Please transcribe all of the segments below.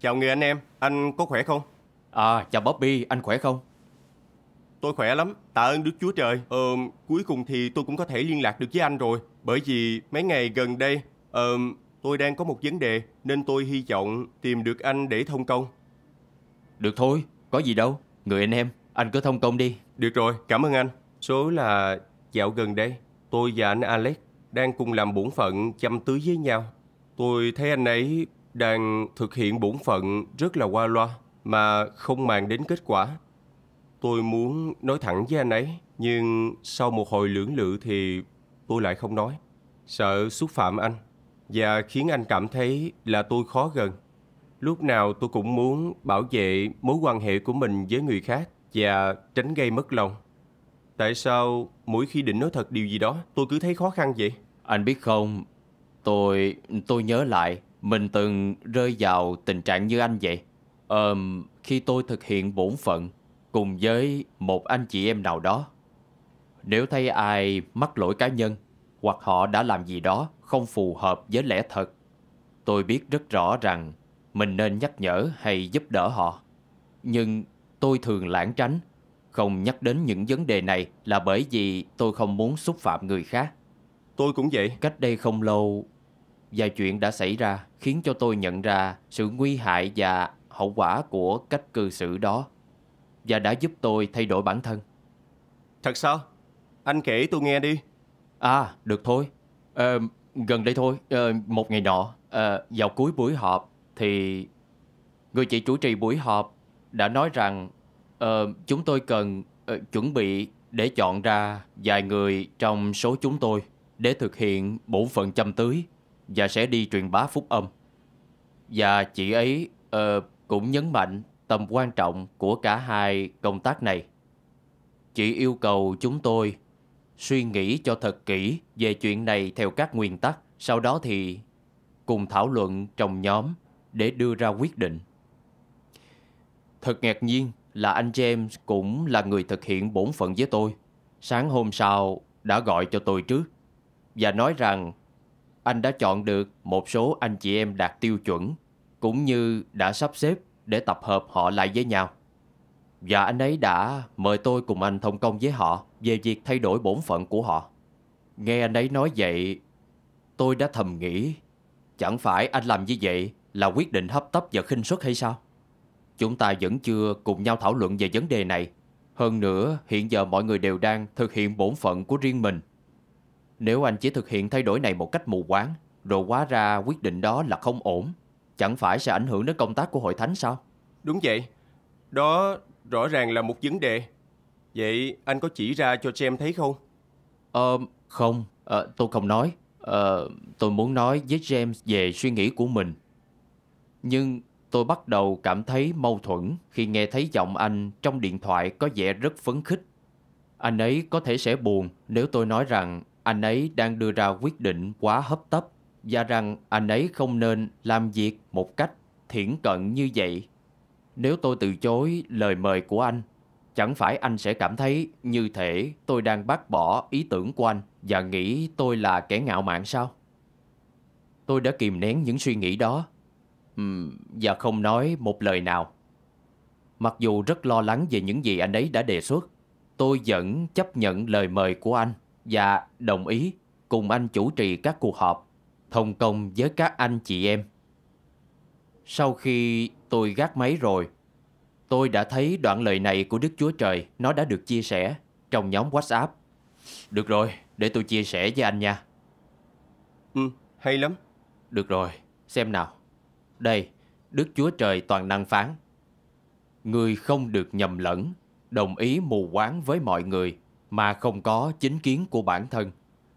Chào người anh em, anh có khỏe không? À, chào Bobby, anh khỏe không? Tôi khỏe lắm, tạ ơn Đức Chúa Trời. Ờ, cuối cùng thì tôi cũng có thể liên lạc được với anh rồi. Bởi vì mấy ngày gần đây, ờ, tôi đang có một vấn đề, nên tôi hy vọng tìm được anh để thông công. Được thôi, có gì đâu. Người anh em, anh cứ thông công đi. Được rồi, cảm ơn anh. Số là dạo gần đây, tôi và anh Alex đang cùng làm bổn phận chăm tứ với nhau. Tôi thấy anh ấy đang thực hiện bổn phận rất là qua loa mà không mang đến kết quả. Tôi muốn nói thẳng với anh ấy, nhưng sau một hồi lưỡng lự thì tôi lại không nói. Sợ xúc phạm anh và khiến anh cảm thấy là tôi khó gần. Lúc nào tôi cũng muốn bảo vệ mối quan hệ của mình với người khác và tránh gây mất lòng. Tại sao mỗi khi định nói thật điều gì đó tôi cứ thấy khó khăn vậy? Anh biết không, tôi tôi nhớ lại mình từng rơi vào tình trạng như anh vậy. Ờ, khi tôi thực hiện bổn phận cùng với một anh chị em nào đó. Nếu thấy ai mắc lỗi cá nhân hoặc họ đã làm gì đó không phù hợp với lẽ thật, tôi biết rất rõ rằng mình nên nhắc nhở hay giúp đỡ họ. Nhưng tôi thường lãng tránh, không nhắc đến những vấn đề này là bởi vì tôi không muốn xúc phạm người khác. Tôi cũng vậy. Cách đây không lâu, vài chuyện đã xảy ra khiến cho tôi nhận ra sự nguy hại và hậu quả của cách cư xử đó và đã giúp tôi thay đổi bản thân. Thật sao? Anh kể tôi nghe đi. À, được thôi. Ờ, gần đây thôi, ờ, một ngày nọ, ờ, vào cuối buổi họp thì người chị chủ trì buổi họp đã nói rằng ờ, chúng tôi cần ờ, chuẩn bị để chọn ra vài người trong số chúng tôi để thực hiện bổ phận chăm tưới và sẽ đi truyền bá phúc âm. Và chị ấy uh, cũng nhấn mạnh tầm quan trọng của cả hai công tác này. Chị yêu cầu chúng tôi suy nghĩ cho thật kỹ về chuyện này theo các nguyên tắc, sau đó thì cùng thảo luận trong nhóm để đưa ra quyết định. Thật ngạc nhiên là anh James cũng là người thực hiện bổn phận với tôi. Sáng hôm sau đã gọi cho tôi trước và nói rằng anh đã chọn được một số anh chị em đạt tiêu chuẩn, cũng như đã sắp xếp để tập hợp họ lại với nhau. Và anh ấy đã mời tôi cùng anh thông công với họ về việc thay đổi bổn phận của họ. Nghe anh ấy nói vậy, tôi đã thầm nghĩ, chẳng phải anh làm như vậy là quyết định hấp tấp và khinh suất hay sao? Chúng ta vẫn chưa cùng nhau thảo luận về vấn đề này. Hơn nữa, hiện giờ mọi người đều đang thực hiện bổn phận của riêng mình nếu anh chỉ thực hiện thay đổi này một cách mù quáng, rồi quá ra quyết định đó là không ổn, chẳng phải sẽ ảnh hưởng đến công tác của hội thánh sao? Đúng vậy. Đó rõ ràng là một vấn đề. Vậy anh có chỉ ra cho James thấy không? Ờ, không. Ờ, tôi không nói. Ờ, tôi muốn nói với James về suy nghĩ của mình. Nhưng tôi bắt đầu cảm thấy mâu thuẫn khi nghe thấy giọng anh trong điện thoại có vẻ rất phấn khích. Anh ấy có thể sẽ buồn nếu tôi nói rằng anh ấy đang đưa ra quyết định quá hấp tấp và rằng anh ấy không nên làm việc một cách thiển cận như vậy. Nếu tôi từ chối lời mời của anh, chẳng phải anh sẽ cảm thấy như thể tôi đang bác bỏ ý tưởng của anh và nghĩ tôi là kẻ ngạo mạn sao? Tôi đã kìm nén những suy nghĩ đó và không nói một lời nào. Mặc dù rất lo lắng về những gì anh ấy đã đề xuất, tôi vẫn chấp nhận lời mời của anh và dạ, đồng ý cùng anh chủ trì các cuộc họp, thông công với các anh chị em. Sau khi tôi gác máy rồi, tôi đã thấy đoạn lời này của Đức Chúa Trời nó đã được chia sẻ trong nhóm WhatsApp. Được rồi, để tôi chia sẻ với anh nha. Ừ, hay lắm. Được rồi, xem nào. Đây, Đức Chúa Trời toàn năng phán. Người không được nhầm lẫn, đồng ý mù quáng với mọi người mà không có chính kiến của bản thân.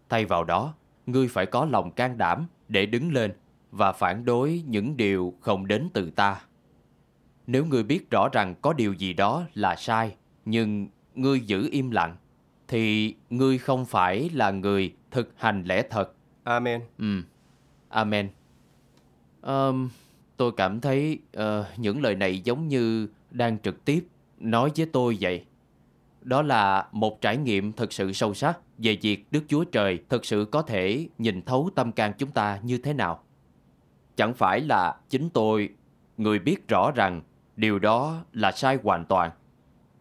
Thay vào đó, ngươi phải có lòng can đảm để đứng lên và phản đối những điều không đến từ ta. Nếu ngươi biết rõ rằng có điều gì đó là sai, nhưng ngươi giữ im lặng, thì ngươi không phải là người thực hành lẽ thật. Amen. Ừ. Amen. Um, tôi cảm thấy uh, những lời này giống như đang trực tiếp nói với tôi vậy đó là một trải nghiệm thực sự sâu sắc về việc Đức Chúa Trời thực sự có thể nhìn thấu tâm can chúng ta như thế nào. Chẳng phải là chính tôi, người biết rõ rằng điều đó là sai hoàn toàn,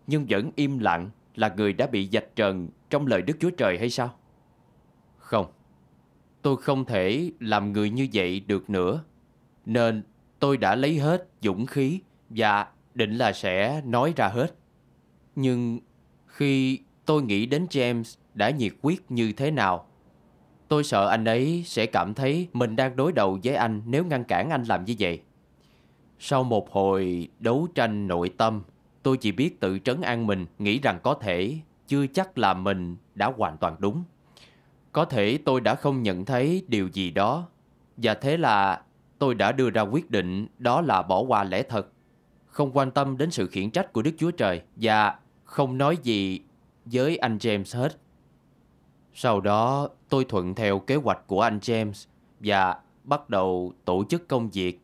nhưng vẫn im lặng là người đã bị dạch trần trong lời Đức Chúa Trời hay sao? Không, tôi không thể làm người như vậy được nữa, nên tôi đã lấy hết dũng khí và định là sẽ nói ra hết. Nhưng khi tôi nghĩ đến James đã nhiệt quyết như thế nào, tôi sợ anh ấy sẽ cảm thấy mình đang đối đầu với anh nếu ngăn cản anh làm như vậy. Sau một hồi đấu tranh nội tâm, tôi chỉ biết tự trấn an mình nghĩ rằng có thể chưa chắc là mình đã hoàn toàn đúng. Có thể tôi đã không nhận thấy điều gì đó và thế là tôi đã đưa ra quyết định đó là bỏ qua lẽ thật, không quan tâm đến sự khiển trách của Đức Chúa Trời và không nói gì với anh James hết. Sau đó tôi thuận theo kế hoạch của anh James và bắt đầu tổ chức công việc.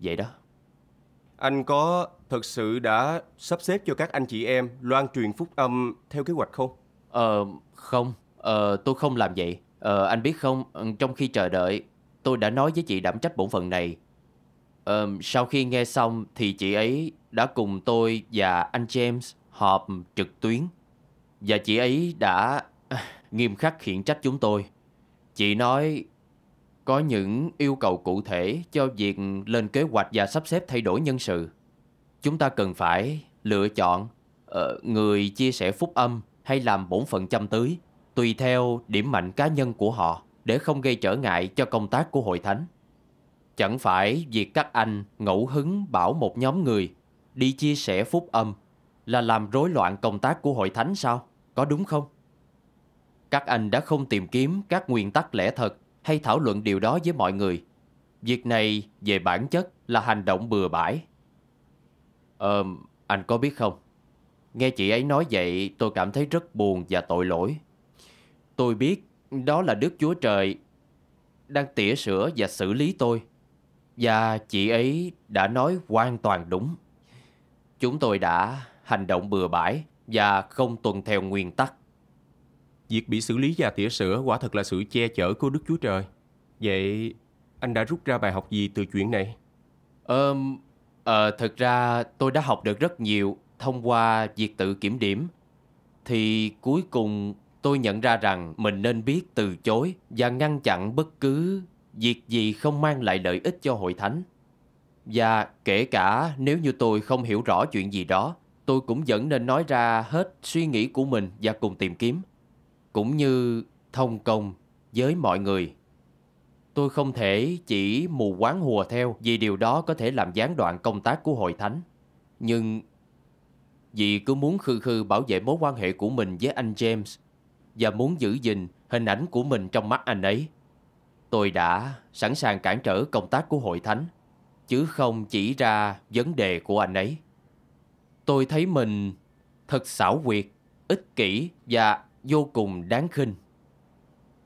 Vậy đó. Anh có thực sự đã sắp xếp cho các anh chị em loan truyền phúc âm theo kế hoạch không? Ờ, không. Ờ, tôi không làm vậy. Ờ, anh biết không, trong khi chờ đợi, tôi đã nói với chị đảm trách bổn phận này. Ờ, sau khi nghe xong thì chị ấy đã cùng tôi và anh James họp trực tuyến và chị ấy đã nghiêm khắc khiển trách chúng tôi. Chị nói có những yêu cầu cụ thể cho việc lên kế hoạch và sắp xếp thay đổi nhân sự. Chúng ta cần phải lựa chọn ờ, người chia sẻ phúc âm hay làm bổn phận chăm tưới tùy theo điểm mạnh cá nhân của họ để không gây trở ngại cho công tác của hội thánh. Chẳng phải việc các anh ngẫu hứng bảo một nhóm người đi chia sẻ phúc âm là làm rối loạn công tác của hội thánh sao? Có đúng không? Các anh đã không tìm kiếm các nguyên tắc lẽ thật hay thảo luận điều đó với mọi người. Việc này về bản chất là hành động bừa bãi. Ờ, anh có biết không? Nghe chị ấy nói vậy tôi cảm thấy rất buồn và tội lỗi. Tôi biết đó là Đức Chúa Trời đang tỉa sửa và xử lý tôi. Và chị ấy đã nói hoàn toàn đúng. Chúng tôi đã hành động bừa bãi và không tuân theo nguyên tắc. Việc bị xử lý và tỉa sữa quả thật là sự che chở của Đức Chúa Trời. Vậy anh đã rút ra bài học gì từ chuyện này? Ờ, à, thật ra tôi đã học được rất nhiều thông qua việc tự kiểm điểm. Thì cuối cùng tôi nhận ra rằng mình nên biết từ chối và ngăn chặn bất cứ việc gì không mang lại lợi ích cho hội thánh. Và kể cả nếu như tôi không hiểu rõ chuyện gì đó tôi cũng vẫn nên nói ra hết suy nghĩ của mình và cùng tìm kiếm, cũng như thông công với mọi người. Tôi không thể chỉ mù quáng hùa theo vì điều đó có thể làm gián đoạn công tác của hội thánh. Nhưng vì cứ muốn khư khư bảo vệ mối quan hệ của mình với anh James và muốn giữ gìn hình ảnh của mình trong mắt anh ấy. Tôi đã sẵn sàng cản trở công tác của hội thánh, chứ không chỉ ra vấn đề của anh ấy tôi thấy mình thật xảo quyệt, ích kỷ và vô cùng đáng khinh.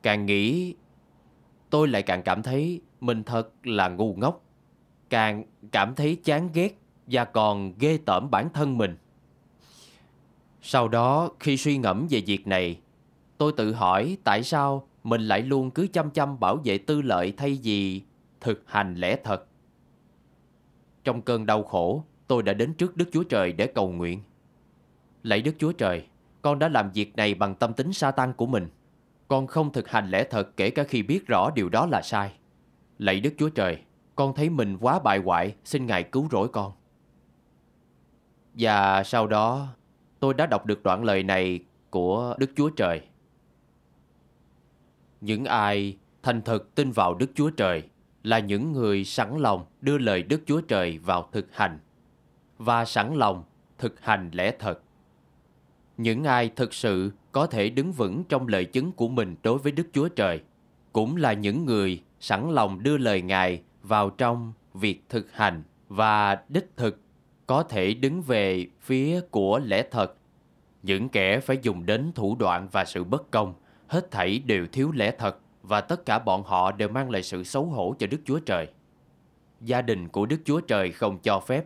Càng nghĩ, tôi lại càng cảm thấy mình thật là ngu ngốc, càng cảm thấy chán ghét và còn ghê tởm bản thân mình. Sau đó, khi suy ngẫm về việc này, tôi tự hỏi tại sao mình lại luôn cứ chăm chăm bảo vệ tư lợi thay vì thực hành lẽ thật. Trong cơn đau khổ, tôi đã đến trước Đức Chúa Trời để cầu nguyện. Lạy Đức Chúa Trời, con đã làm việc này bằng tâm tính sa tăng của mình. Con không thực hành lẽ thật kể cả khi biết rõ điều đó là sai. Lạy Đức Chúa Trời, con thấy mình quá bại hoại, xin Ngài cứu rỗi con. Và sau đó, tôi đã đọc được đoạn lời này của Đức Chúa Trời. Những ai thành thật tin vào Đức Chúa Trời là những người sẵn lòng đưa lời Đức Chúa Trời vào thực hành và sẵn lòng thực hành lẽ thật. Những ai thực sự có thể đứng vững trong lời chứng của mình đối với Đức Chúa Trời cũng là những người sẵn lòng đưa lời Ngài vào trong việc thực hành và đích thực có thể đứng về phía của lẽ thật. Những kẻ phải dùng đến thủ đoạn và sự bất công, hết thảy đều thiếu lẽ thật và tất cả bọn họ đều mang lại sự xấu hổ cho Đức Chúa Trời. Gia đình của Đức Chúa Trời không cho phép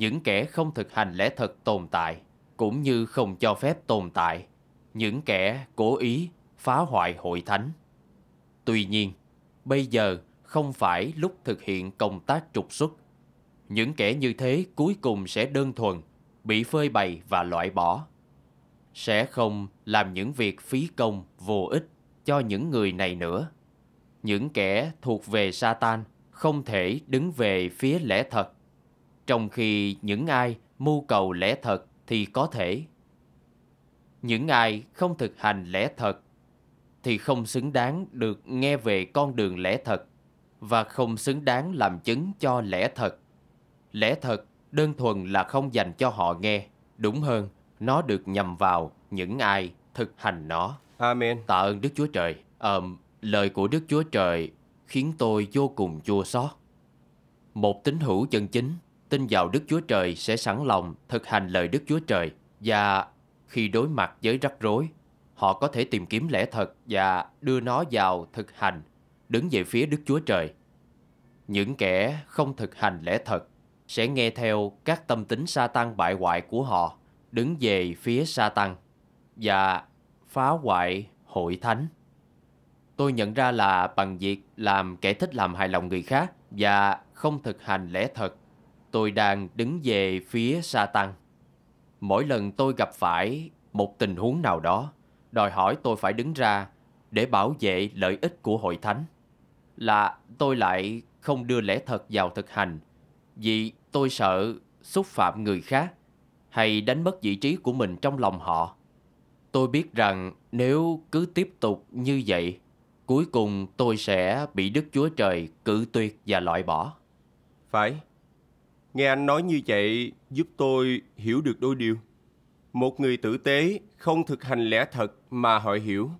những kẻ không thực hành lẽ thật tồn tại cũng như không cho phép tồn tại những kẻ cố ý phá hoại hội thánh. Tuy nhiên, bây giờ không phải lúc thực hiện công tác trục xuất. Những kẻ như thế cuối cùng sẽ đơn thuần, bị phơi bày và loại bỏ. Sẽ không làm những việc phí công vô ích cho những người này nữa. Những kẻ thuộc về Satan không thể đứng về phía lẽ thật trong khi những ai mưu cầu lẽ thật thì có thể. Những ai không thực hành lẽ thật thì không xứng đáng được nghe về con đường lẽ thật và không xứng đáng làm chứng cho lẽ thật. Lẽ thật đơn thuần là không dành cho họ nghe, đúng hơn, nó được nhầm vào những ai thực hành nó. Amen. Tạ ơn Đức Chúa Trời. Um, lời của Đức Chúa Trời khiến tôi vô cùng chua xót. Một tín hữu chân chính tin vào Đức Chúa Trời sẽ sẵn lòng thực hành lời Đức Chúa Trời và khi đối mặt với rắc rối, họ có thể tìm kiếm lẽ thật và đưa nó vào thực hành, đứng về phía Đức Chúa Trời. Những kẻ không thực hành lẽ thật sẽ nghe theo các tâm tính sa tăng bại hoại của họ, đứng về phía sa tăng và phá hoại hội thánh. Tôi nhận ra là bằng việc làm kẻ thích làm hài lòng người khác và không thực hành lẽ thật tôi đang đứng về phía sa tăng. Mỗi lần tôi gặp phải một tình huống nào đó, đòi hỏi tôi phải đứng ra để bảo vệ lợi ích của hội thánh. Là tôi lại không đưa lẽ thật vào thực hành, vì tôi sợ xúc phạm người khác hay đánh mất vị trí của mình trong lòng họ. Tôi biết rằng nếu cứ tiếp tục như vậy, cuối cùng tôi sẽ bị Đức Chúa Trời cự tuyệt và loại bỏ. Phải, Nghe anh nói như vậy giúp tôi hiểu được đôi điều. Một người tử tế không thực hành lẽ thật mà họ hiểu,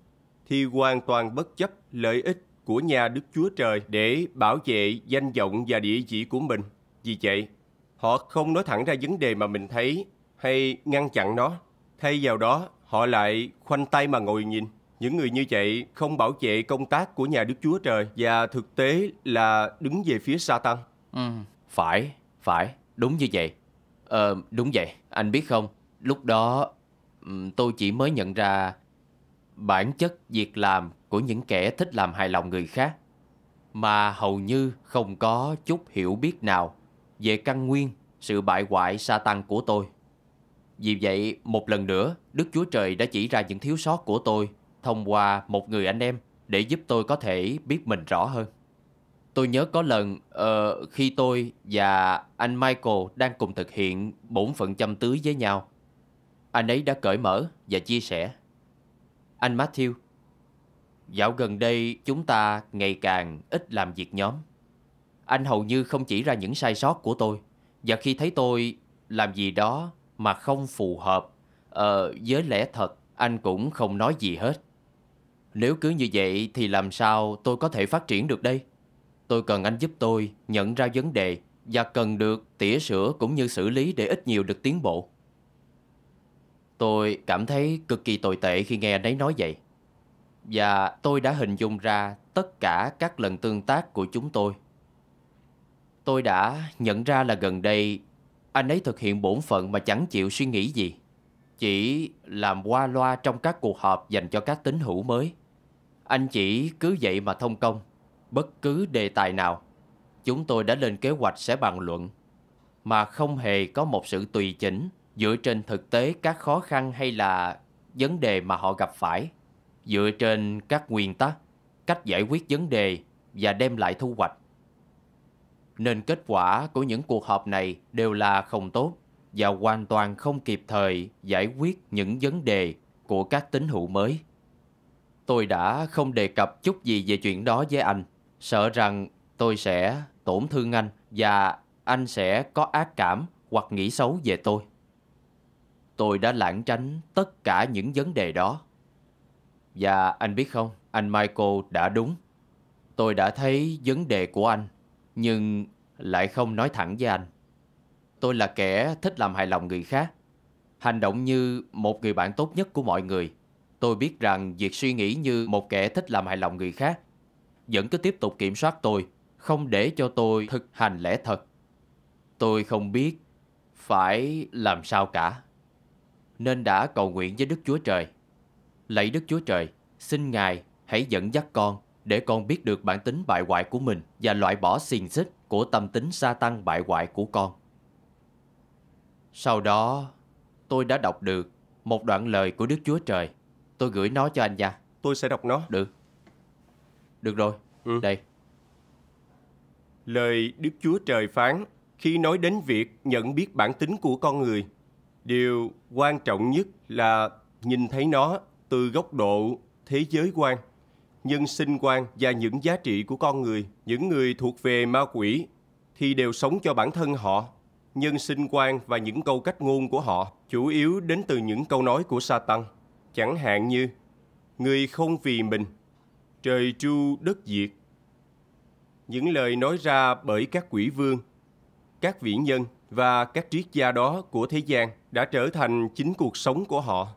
thì hoàn toàn bất chấp lợi ích của nhà Đức Chúa Trời để bảo vệ danh vọng và địa chỉ của mình. Vì vậy, họ không nói thẳng ra vấn đề mà mình thấy hay ngăn chặn nó. Thay vào đó, họ lại khoanh tay mà ngồi nhìn. Những người như vậy không bảo vệ công tác của nhà Đức Chúa Trời và thực tế là đứng về phía Satan. Ừ, phải. Phải, đúng như vậy. Ờ, đúng vậy, anh biết không, lúc đó tôi chỉ mới nhận ra bản chất việc làm của những kẻ thích làm hài lòng người khác mà hầu như không có chút hiểu biết nào về căn nguyên sự bại hoại sa tăng của tôi. Vì vậy, một lần nữa, Đức Chúa Trời đã chỉ ra những thiếu sót của tôi thông qua một người anh em để giúp tôi có thể biết mình rõ hơn tôi nhớ có lần uh, khi tôi và anh Michael đang cùng thực hiện bổn phận chăm tưới với nhau. Anh ấy đã cởi mở và chia sẻ. Anh Matthew, dạo gần đây chúng ta ngày càng ít làm việc nhóm. Anh hầu như không chỉ ra những sai sót của tôi và khi thấy tôi làm gì đó mà không phù hợp uh, với lẽ thật, anh cũng không nói gì hết. Nếu cứ như vậy thì làm sao tôi có thể phát triển được đây? tôi cần anh giúp tôi nhận ra vấn đề và cần được tỉa sửa cũng như xử lý để ít nhiều được tiến bộ. Tôi cảm thấy cực kỳ tồi tệ khi nghe anh ấy nói vậy. Và tôi đã hình dung ra tất cả các lần tương tác của chúng tôi. Tôi đã nhận ra là gần đây anh ấy thực hiện bổn phận mà chẳng chịu suy nghĩ gì. Chỉ làm qua loa trong các cuộc họp dành cho các tín hữu mới. Anh chỉ cứ vậy mà thông công bất cứ đề tài nào, chúng tôi đã lên kế hoạch sẽ bàn luận, mà không hề có một sự tùy chỉnh dựa trên thực tế các khó khăn hay là vấn đề mà họ gặp phải, dựa trên các nguyên tắc, cách giải quyết vấn đề và đem lại thu hoạch. Nên kết quả của những cuộc họp này đều là không tốt và hoàn toàn không kịp thời giải quyết những vấn đề của các tín hữu mới. Tôi đã không đề cập chút gì về chuyện đó với anh sợ rằng tôi sẽ tổn thương anh và anh sẽ có ác cảm hoặc nghĩ xấu về tôi. Tôi đã lãng tránh tất cả những vấn đề đó. Và anh biết không, anh Michael đã đúng. Tôi đã thấy vấn đề của anh, nhưng lại không nói thẳng với anh. Tôi là kẻ thích làm hài lòng người khác. Hành động như một người bạn tốt nhất của mọi người. Tôi biết rằng việc suy nghĩ như một kẻ thích làm hài lòng người khác vẫn cứ tiếp tục kiểm soát tôi, không để cho tôi thực hành lẽ thật. Tôi không biết phải làm sao cả, nên đã cầu nguyện với Đức Chúa Trời. Lạy Đức Chúa Trời, xin Ngài hãy dẫn dắt con để con biết được bản tính bại hoại của mình và loại bỏ xiềng xích của tâm tính sa tăng bại hoại của con. Sau đó, tôi đã đọc được một đoạn lời của Đức Chúa Trời. Tôi gửi nó cho anh nha. Tôi sẽ đọc nó. Được. Được rồi, ừ. đây. Lời Đức Chúa Trời phán khi nói đến việc nhận biết bản tính của con người, điều quan trọng nhất là nhìn thấy nó từ góc độ thế giới quan, nhân sinh quan và những giá trị của con người. Những người thuộc về ma quỷ thì đều sống cho bản thân họ, nhân sinh quan và những câu cách ngôn của họ chủ yếu đến từ những câu nói của Satan. Chẳng hạn như, người không vì mình trời tru đất diệt. Những lời nói ra bởi các quỷ vương, các vĩ nhân và các triết gia đó của thế gian đã trở thành chính cuộc sống của họ.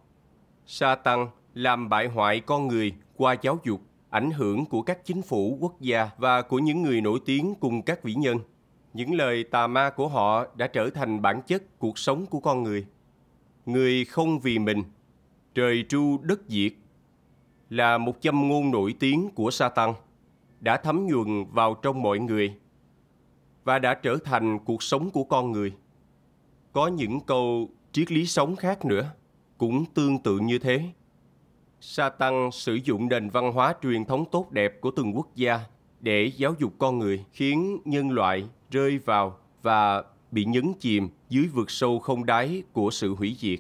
Sa tăng làm bại hoại con người qua giáo dục, ảnh hưởng của các chính phủ quốc gia và của những người nổi tiếng cùng các vĩ nhân. Những lời tà ma của họ đã trở thành bản chất cuộc sống của con người. Người không vì mình, trời tru đất diệt là một châm ngôn nổi tiếng của Satan đã thấm nhuần vào trong mọi người và đã trở thành cuộc sống của con người. Có những câu triết lý sống khác nữa cũng tương tự như thế. Satan sử dụng nền văn hóa truyền thống tốt đẹp của từng quốc gia để giáo dục con người, khiến nhân loại rơi vào và bị nhấn chìm dưới vực sâu không đáy của sự hủy diệt.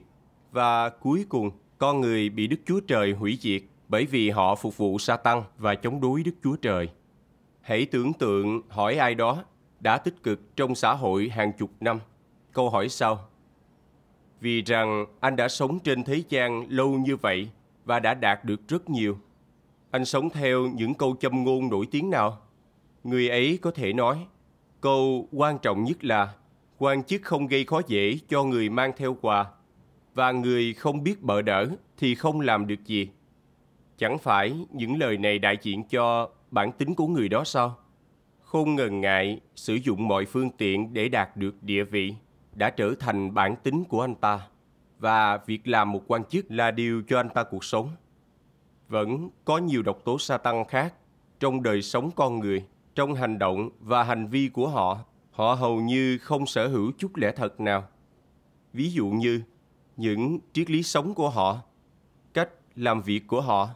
Và cuối cùng, con người bị Đức Chúa Trời hủy diệt bởi vì họ phục vụ sa tăng và chống đối Đức Chúa Trời. Hãy tưởng tượng hỏi ai đó đã tích cực trong xã hội hàng chục năm. Câu hỏi sau. Vì rằng anh đã sống trên thế gian lâu như vậy và đã đạt được rất nhiều. Anh sống theo những câu châm ngôn nổi tiếng nào? Người ấy có thể nói, câu quan trọng nhất là quan chức không gây khó dễ cho người mang theo quà và người không biết bợ đỡ thì không làm được gì. Chẳng phải những lời này đại diện cho bản tính của người đó sao? Không ngần ngại sử dụng mọi phương tiện để đạt được địa vị đã trở thành bản tính của anh ta và việc làm một quan chức là điều cho anh ta cuộc sống. Vẫn có nhiều độc tố sa tăng khác trong đời sống con người, trong hành động và hành vi của họ. Họ hầu như không sở hữu chút lẽ thật nào. Ví dụ như những triết lý sống của họ, cách làm việc của họ,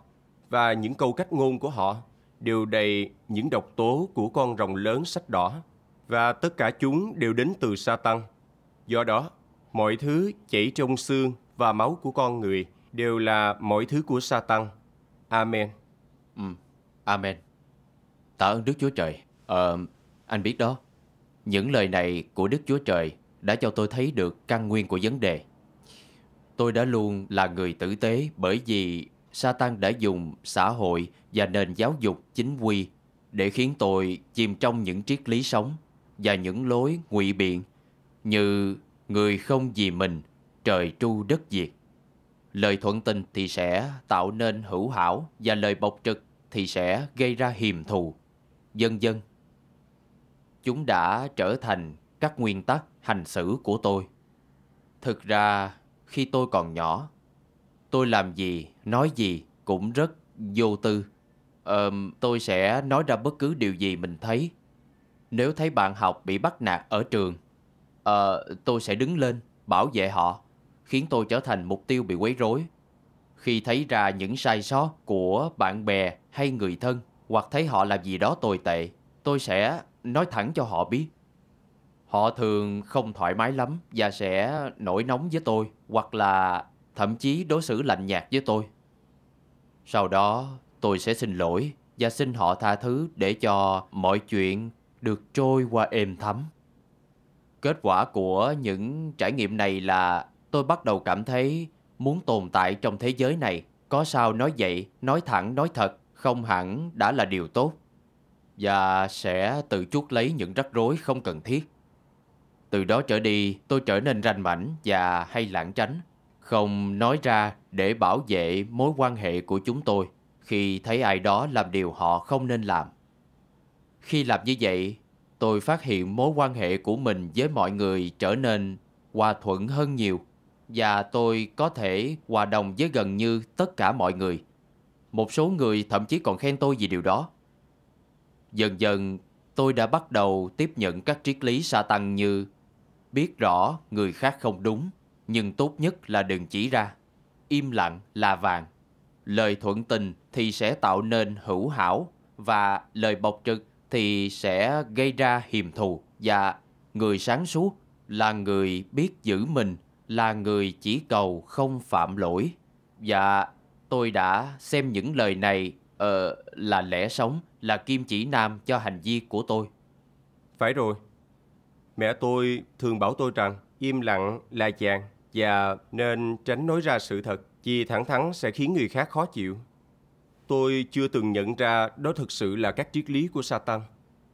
và những câu cách ngôn của họ đều đầy những độc tố của con rồng lớn sách đỏ và tất cả chúng đều đến từ sa tăng do đó mọi thứ chảy trong xương và máu của con người đều là mọi thứ của sa tăng amen ừ, amen tạ ơn đức chúa trời ờ, anh biết đó những lời này của đức chúa trời đã cho tôi thấy được căn nguyên của vấn đề tôi đã luôn là người tử tế bởi vì Satan đã dùng xã hội và nền giáo dục chính quy để khiến tôi chìm trong những triết lý sống và những lối ngụy biện như người không vì mình, trời tru đất diệt. Lời thuận tình thì sẽ tạo nên hữu hảo và lời bộc trực thì sẽ gây ra hiềm thù, dân dân. Chúng đã trở thành các nguyên tắc hành xử của tôi. Thực ra, khi tôi còn nhỏ, tôi làm gì, nói gì cũng rất vô tư. Ờ, tôi sẽ nói ra bất cứ điều gì mình thấy. Nếu thấy bạn học bị bắt nạt ở trường, ờ, tôi sẽ đứng lên, bảo vệ họ, khiến tôi trở thành mục tiêu bị quấy rối. Khi thấy ra những sai sót của bạn bè hay người thân hoặc thấy họ làm gì đó tồi tệ, tôi sẽ nói thẳng cho họ biết. Họ thường không thoải mái lắm và sẽ nổi nóng với tôi hoặc là thậm chí đối xử lạnh nhạt với tôi. Sau đó, tôi sẽ xin lỗi và xin họ tha thứ để cho mọi chuyện được trôi qua êm thấm. Kết quả của những trải nghiệm này là tôi bắt đầu cảm thấy muốn tồn tại trong thế giới này, có sao nói vậy, nói thẳng, nói thật, không hẳn đã là điều tốt. Và sẽ tự chuốc lấy những rắc rối không cần thiết. Từ đó trở đi, tôi trở nên ranh mảnh và hay lãng tránh không nói ra để bảo vệ mối quan hệ của chúng tôi khi thấy ai đó làm điều họ không nên làm. Khi làm như vậy, tôi phát hiện mối quan hệ của mình với mọi người trở nên hòa thuận hơn nhiều và tôi có thể hòa đồng với gần như tất cả mọi người. Một số người thậm chí còn khen tôi vì điều đó. Dần dần, tôi đã bắt đầu tiếp nhận các triết lý sa tăng như biết rõ người khác không đúng, nhưng tốt nhất là đừng chỉ ra. Im lặng là vàng. Lời thuận tình thì sẽ tạo nên hữu hảo và lời bộc trực thì sẽ gây ra hiềm thù và người sáng suốt là người biết giữ mình, là người chỉ cầu không phạm lỗi. Và tôi đã xem những lời này ờ, uh, là lẽ sống, là kim chỉ nam cho hành vi của tôi. Phải rồi. Mẹ tôi thường bảo tôi rằng im lặng là chàng và nên tránh nói ra sự thật vì thẳng thắn sẽ khiến người khác khó chịu. Tôi chưa từng nhận ra đó thực sự là các triết lý của Satan.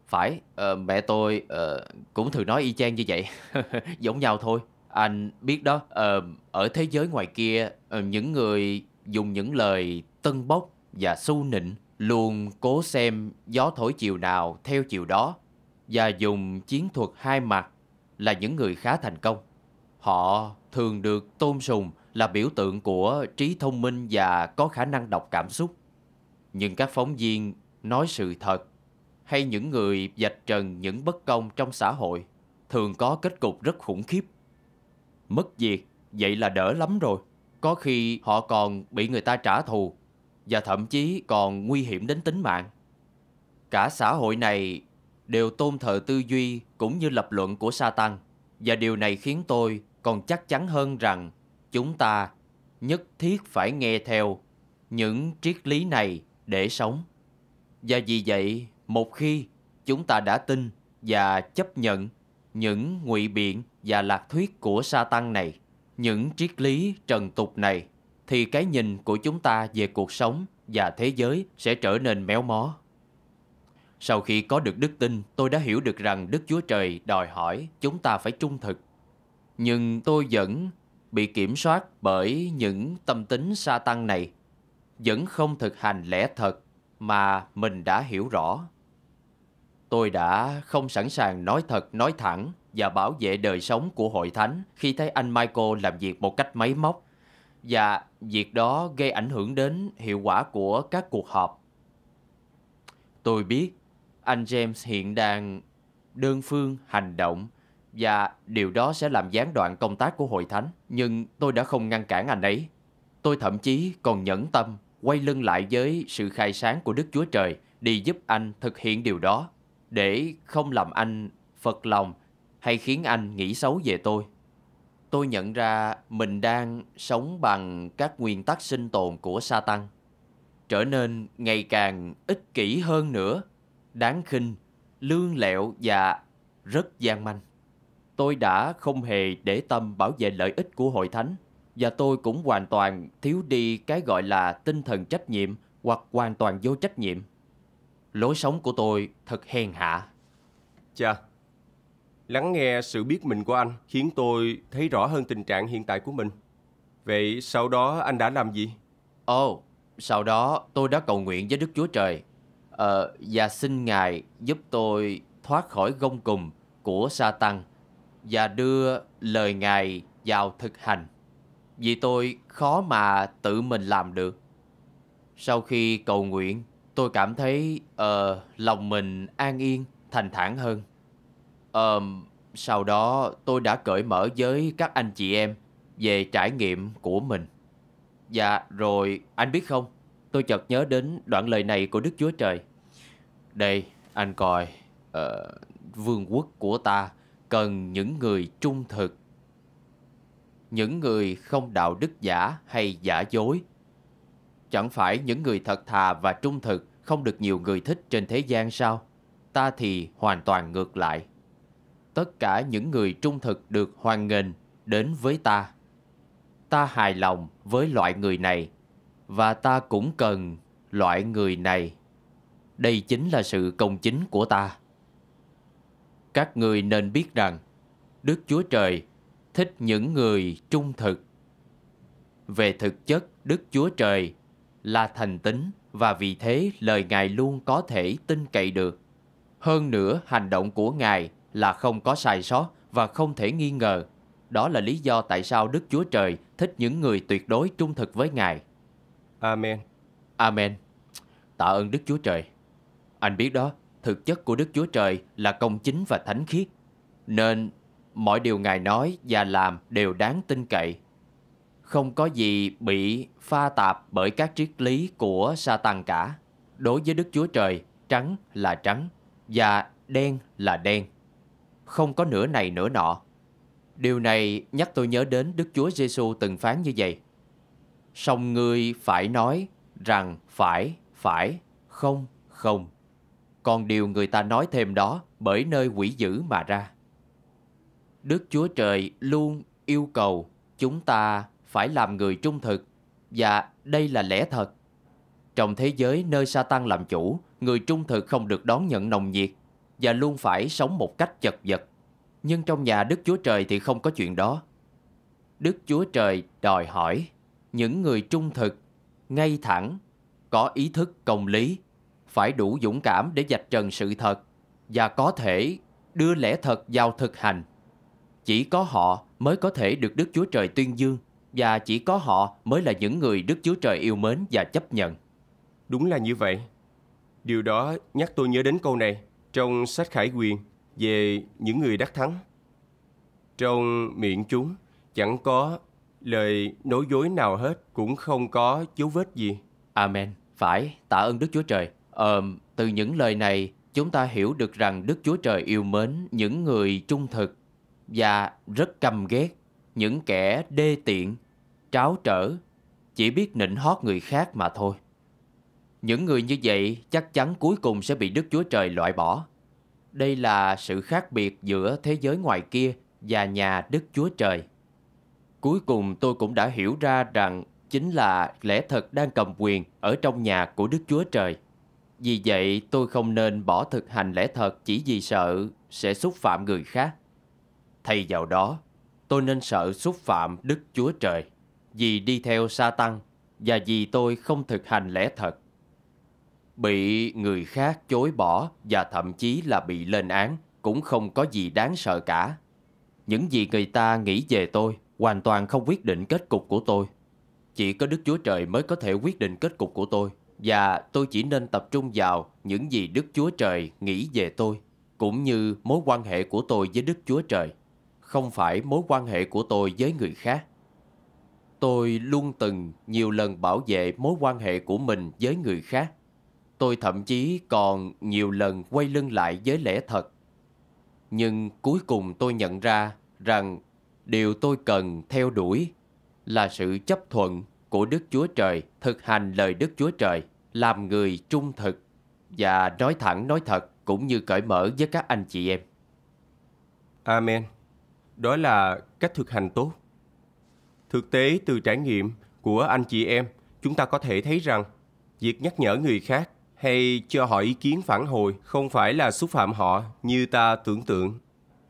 Phải, ờ, mẹ tôi ờ, cũng thường nói y chang như vậy, giống nhau thôi. Anh biết đó, ờ, ở thế giới ngoài kia, ờ, những người dùng những lời tân bốc và su nịnh luôn cố xem gió thổi chiều nào theo chiều đó và dùng chiến thuật hai mặt là những người khá thành công. Họ thường được tôn sùng là biểu tượng của trí thông minh và có khả năng đọc cảm xúc. Nhưng các phóng viên nói sự thật hay những người vạch trần những bất công trong xã hội thường có kết cục rất khủng khiếp. Mất việc, vậy là đỡ lắm rồi. Có khi họ còn bị người ta trả thù và thậm chí còn nguy hiểm đến tính mạng. Cả xã hội này đều tôn thờ tư duy cũng như lập luận của Satan và điều này khiến tôi còn chắc chắn hơn rằng chúng ta nhất thiết phải nghe theo những triết lý này để sống. Và vì vậy, một khi chúng ta đã tin và chấp nhận những ngụy biện và lạc thuyết của sa tăng này, những triết lý trần tục này, thì cái nhìn của chúng ta về cuộc sống và thế giới sẽ trở nên méo mó. Sau khi có được đức tin, tôi đã hiểu được rằng Đức Chúa Trời đòi hỏi chúng ta phải trung thực nhưng tôi vẫn bị kiểm soát bởi những tâm tính sa tăng này, vẫn không thực hành lẽ thật mà mình đã hiểu rõ. Tôi đã không sẵn sàng nói thật, nói thẳng và bảo vệ đời sống của hội thánh khi thấy anh Michael làm việc một cách máy móc và việc đó gây ảnh hưởng đến hiệu quả của các cuộc họp. Tôi biết anh James hiện đang đơn phương hành động và điều đó sẽ làm gián đoạn công tác của hội thánh. Nhưng tôi đã không ngăn cản anh ấy. Tôi thậm chí còn nhẫn tâm quay lưng lại với sự khai sáng của Đức Chúa Trời đi giúp anh thực hiện điều đó để không làm anh phật lòng hay khiến anh nghĩ xấu về tôi. Tôi nhận ra mình đang sống bằng các nguyên tắc sinh tồn của Satan, trở nên ngày càng ích kỷ hơn nữa, đáng khinh, lương lẹo và rất gian manh tôi đã không hề để tâm bảo vệ lợi ích của hội thánh và tôi cũng hoàn toàn thiếu đi cái gọi là tinh thần trách nhiệm hoặc hoàn toàn vô trách nhiệm. Lối sống của tôi thật hèn hạ. Chà, lắng nghe sự biết mình của anh khiến tôi thấy rõ hơn tình trạng hiện tại của mình. Vậy sau đó anh đã làm gì? Ồ, oh, sau đó tôi đã cầu nguyện với Đức Chúa Trời ờ, và xin Ngài giúp tôi thoát khỏi gông cùm của Sa Tăng và đưa lời Ngài vào thực hành, vì tôi khó mà tự mình làm được. Sau khi cầu nguyện, tôi cảm thấy uh, lòng mình an yên, thành thản hơn. Uh, sau đó tôi đã cởi mở với các anh chị em về trải nghiệm của mình. Dạ, rồi anh biết không, tôi chợt nhớ đến đoạn lời này của Đức Chúa Trời. Đây, anh coi, uh, vương quốc của ta cần những người trung thực những người không đạo đức giả hay giả dối chẳng phải những người thật thà và trung thực không được nhiều người thích trên thế gian sao ta thì hoàn toàn ngược lại tất cả những người trung thực được hoan nghênh đến với ta ta hài lòng với loại người này và ta cũng cần loại người này đây chính là sự công chính của ta các người nên biết rằng Đức Chúa Trời thích những người trung thực. Về thực chất, Đức Chúa Trời là thành tín và vì thế lời Ngài luôn có thể tin cậy được. Hơn nữa, hành động của Ngài là không có sai sót và không thể nghi ngờ. Đó là lý do tại sao Đức Chúa Trời thích những người tuyệt đối trung thực với Ngài. Amen. Amen. Tạ ơn Đức Chúa Trời. Anh biết đó, thực chất của Đức Chúa Trời là công chính và thánh khiết, nên mọi điều Ngài nói và làm đều đáng tin cậy. Không có gì bị pha tạp bởi các triết lý của Satan cả. Đối với Đức Chúa Trời, trắng là trắng và đen là đen. Không có nửa này nửa nọ. Điều này nhắc tôi nhớ đến Đức Chúa Giêsu từng phán như vậy. Song ngươi phải nói rằng phải, phải, không, không, còn điều người ta nói thêm đó bởi nơi quỷ dữ mà ra. Đức Chúa Trời luôn yêu cầu chúng ta phải làm người trung thực và đây là lẽ thật. Trong thế giới nơi sa tăng làm chủ, người trung thực không được đón nhận nồng nhiệt và luôn phải sống một cách chật vật. Nhưng trong nhà Đức Chúa Trời thì không có chuyện đó. Đức Chúa Trời đòi hỏi những người trung thực, ngay thẳng, có ý thức công lý phải đủ dũng cảm để dạch trần sự thật và có thể đưa lẽ thật vào thực hành. Chỉ có họ mới có thể được Đức Chúa Trời tuyên dương và chỉ có họ mới là những người Đức Chúa Trời yêu mến và chấp nhận. Đúng là như vậy. Điều đó nhắc tôi nhớ đến câu này trong sách Khải Quyền về những người đắc thắng. Trong miệng chúng chẳng có lời nói dối nào hết, cũng không có dấu vết gì. Amen. Phải, tạ ơn Đức Chúa Trời Ờ, từ những lời này, chúng ta hiểu được rằng Đức Chúa Trời yêu mến những người trung thực và rất căm ghét những kẻ đê tiện, tráo trở, chỉ biết nịnh hót người khác mà thôi. Những người như vậy chắc chắn cuối cùng sẽ bị Đức Chúa Trời loại bỏ. Đây là sự khác biệt giữa thế giới ngoài kia và nhà Đức Chúa Trời. Cuối cùng tôi cũng đã hiểu ra rằng chính là lẽ thật đang cầm quyền ở trong nhà của Đức Chúa Trời. Vì vậy tôi không nên bỏ thực hành lẽ thật chỉ vì sợ sẽ xúc phạm người khác. Thay vào đó, tôi nên sợ xúc phạm Đức Chúa Trời vì đi theo sa tăng và vì tôi không thực hành lẽ thật. Bị người khác chối bỏ và thậm chí là bị lên án cũng không có gì đáng sợ cả. Những gì người ta nghĩ về tôi hoàn toàn không quyết định kết cục của tôi. Chỉ có Đức Chúa Trời mới có thể quyết định kết cục của tôi và tôi chỉ nên tập trung vào những gì Đức Chúa Trời nghĩ về tôi, cũng như mối quan hệ của tôi với Đức Chúa Trời, không phải mối quan hệ của tôi với người khác. Tôi luôn từng nhiều lần bảo vệ mối quan hệ của mình với người khác. Tôi thậm chí còn nhiều lần quay lưng lại với lẽ thật. Nhưng cuối cùng tôi nhận ra rằng điều tôi cần theo đuổi là sự chấp thuận của Đức Chúa Trời thực hành lời Đức Chúa Trời, làm người trung thực và nói thẳng nói thật cũng như cởi mở với các anh chị em. Amen. Đó là cách thực hành tốt. Thực tế từ trải nghiệm của anh chị em, chúng ta có thể thấy rằng việc nhắc nhở người khác hay cho họ ý kiến phản hồi không phải là xúc phạm họ như ta tưởng tượng.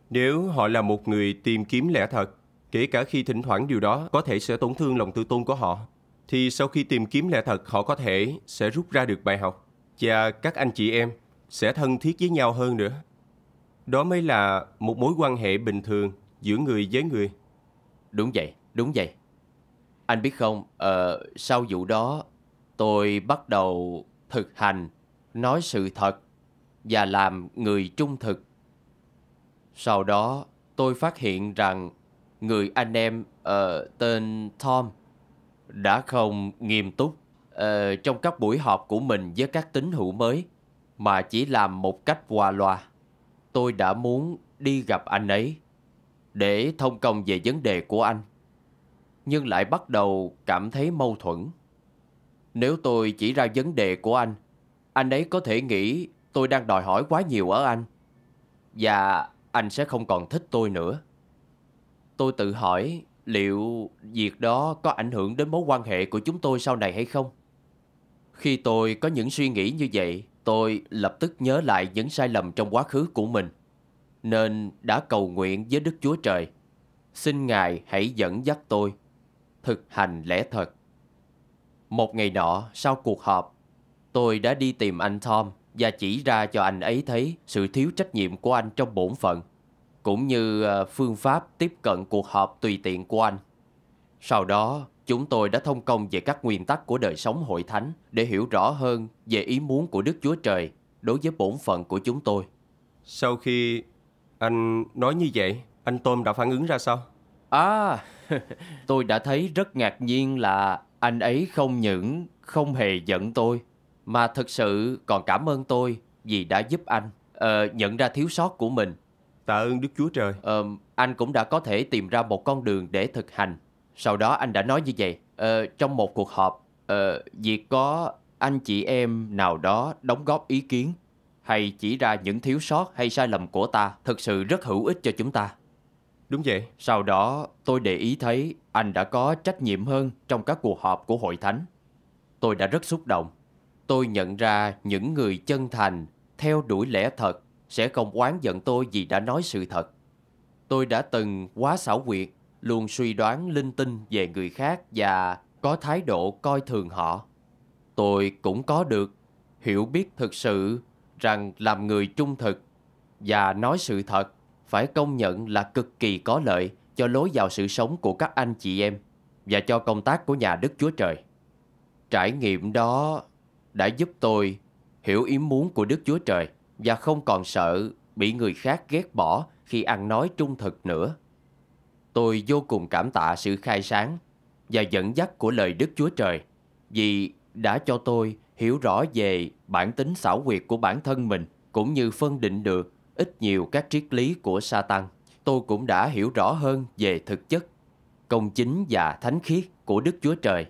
Nếu họ là một người tìm kiếm lẽ thật, kể cả khi thỉnh thoảng điều đó có thể sẽ tổn thương lòng tự tôn của họ thì sau khi tìm kiếm lẽ thật họ có thể sẽ rút ra được bài học và các anh chị em sẽ thân thiết với nhau hơn nữa. Đó mới là một mối quan hệ bình thường giữa người với người. Đúng vậy, đúng vậy. Anh biết không, ờ, sau vụ đó tôi bắt đầu thực hành, nói sự thật và làm người trung thực. Sau đó tôi phát hiện rằng người anh em uh, tên Tom đã không nghiêm túc ờ, trong các buổi họp của mình với các tín hữu mới mà chỉ làm một cách hòa loa. Tôi đã muốn đi gặp anh ấy để thông công về vấn đề của anh nhưng lại bắt đầu cảm thấy mâu thuẫn. Nếu tôi chỉ ra vấn đề của anh, anh ấy có thể nghĩ tôi đang đòi hỏi quá nhiều ở anh và anh sẽ không còn thích tôi nữa. Tôi tự hỏi liệu việc đó có ảnh hưởng đến mối quan hệ của chúng tôi sau này hay không? Khi tôi có những suy nghĩ như vậy, tôi lập tức nhớ lại những sai lầm trong quá khứ của mình, nên đã cầu nguyện với Đức Chúa Trời. Xin Ngài hãy dẫn dắt tôi, thực hành lẽ thật. Một ngày nọ, sau cuộc họp, tôi đã đi tìm anh Tom và chỉ ra cho anh ấy thấy sự thiếu trách nhiệm của anh trong bổn phận cũng như ờ, phương pháp tiếp cận cuộc họp tùy tiện của anh. Sau đó, chúng tôi đã thông công về các nguyên tắc của đời sống hội thánh để hiểu rõ hơn về ý muốn của Đức Chúa Trời đối với bổn phận của chúng tôi. Sau khi anh nói như vậy, anh Tôm đã phản ứng ra sao? À, tôi đã thấy rất ngạc nhiên là anh ấy không những không hề giận tôi, mà thực sự còn cảm ơn tôi vì đã giúp anh uh, nhận ra thiếu sót của mình Tạ ơn Đức Chúa Trời. Ờ, anh cũng đã có thể tìm ra một con đường để thực hành. Sau đó anh đã nói như vậy. Ờ, trong một cuộc họp, ờ, việc có anh chị em nào đó đóng góp ý kiến hay chỉ ra những thiếu sót hay sai lầm của ta thực sự rất hữu ích cho chúng ta. Đúng vậy. Sau đó tôi để ý thấy anh đã có trách nhiệm hơn trong các cuộc họp của hội thánh. Tôi đã rất xúc động. Tôi nhận ra những người chân thành theo đuổi lẽ thật sẽ không oán giận tôi vì đã nói sự thật. Tôi đã từng quá xảo quyệt, luôn suy đoán linh tinh về người khác và có thái độ coi thường họ. Tôi cũng có được hiểu biết thực sự rằng làm người trung thực và nói sự thật phải công nhận là cực kỳ có lợi cho lối vào sự sống của các anh chị em và cho công tác của nhà Đức Chúa Trời. Trải nghiệm đó đã giúp tôi hiểu ý muốn của Đức Chúa Trời và không còn sợ bị người khác ghét bỏ khi ăn nói trung thực nữa. Tôi vô cùng cảm tạ sự khai sáng và dẫn dắt của lời Đức Chúa Trời vì đã cho tôi hiểu rõ về bản tính xảo quyệt của bản thân mình cũng như phân định được ít nhiều các triết lý của sa tăng tôi cũng đã hiểu rõ hơn về thực chất công chính và thánh khiết của đức chúa trời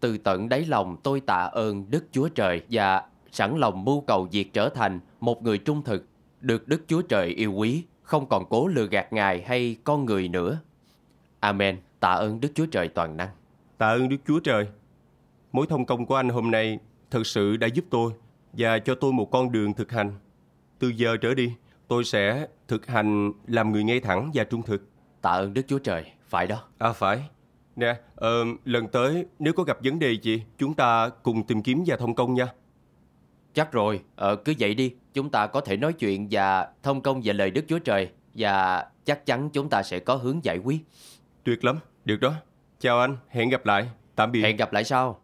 từ tận đáy lòng tôi tạ ơn đức chúa trời và sẵn lòng mưu cầu việc trở thành một người trung thực, được Đức Chúa Trời yêu quý, không còn cố lừa gạt Ngài hay con người nữa. Amen. Tạ ơn Đức Chúa Trời toàn năng. Tạ ơn Đức Chúa Trời. Mối thông công của anh hôm nay thực sự đã giúp tôi và cho tôi một con đường thực hành. Từ giờ trở đi, tôi sẽ thực hành làm người ngay thẳng và trung thực. Tạ ơn Đức Chúa Trời, phải đó. À phải. Nè, uh, lần tới nếu có gặp vấn đề gì, chúng ta cùng tìm kiếm và thông công nha. Chắc rồi, ờ, cứ vậy đi, chúng ta có thể nói chuyện và thông công về lời Đức Chúa Trời và chắc chắn chúng ta sẽ có hướng giải quyết. Tuyệt lắm, được đó. Chào anh, hẹn gặp lại, tạm biệt. Hẹn gặp lại sau.